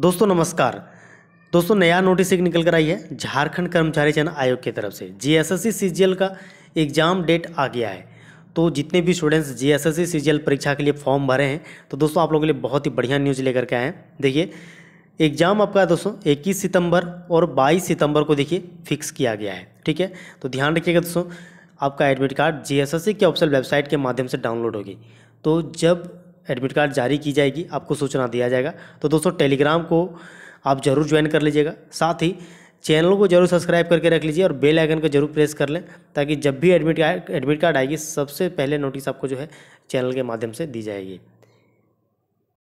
दोस्तों नमस्कार दोस्तों नया नोटिस एक निकल कर आई है झारखंड कर्मचारी चयन आयोग की तरफ से जीएसएससी सीजीएल का एग्ज़ाम डेट आ गया है तो जितने भी students G S S C परीक्षा के लिए फॉर्म भरे हैं तो दोस्तों आप लोगों के लिए बहुत ही बढ़िया न्यूज़ लेकर के आए हैं देखिए एग्ज़ाम आपका दोस्तों इक्कीस सितंबर और बाईस सितंबर को देखिए फिक्स किया गया है ठीक है तो ध्यान रखिएगा दोस्तों आपका admit card G S S C के ऑफिसल वेबसाइट के माध्यम से डाउनलोड होगी तो जब एडमिट कार्ड जारी की जाएगी आपको सूचना दिया जाएगा तो दोस्तों टेलीग्राम को आप जरूर ज्वाइन कर लीजिएगा साथ ही चैनल को जरूर सब्सक्राइब करके रख लीजिए और बेल आइकन को जरूर प्रेस कर लें ताकि जब भी एडमिट कार्ड एडमिट कार्ड आएगी सबसे पहले नोटिस आपको जो है चैनल के माध्यम से दी जाएगी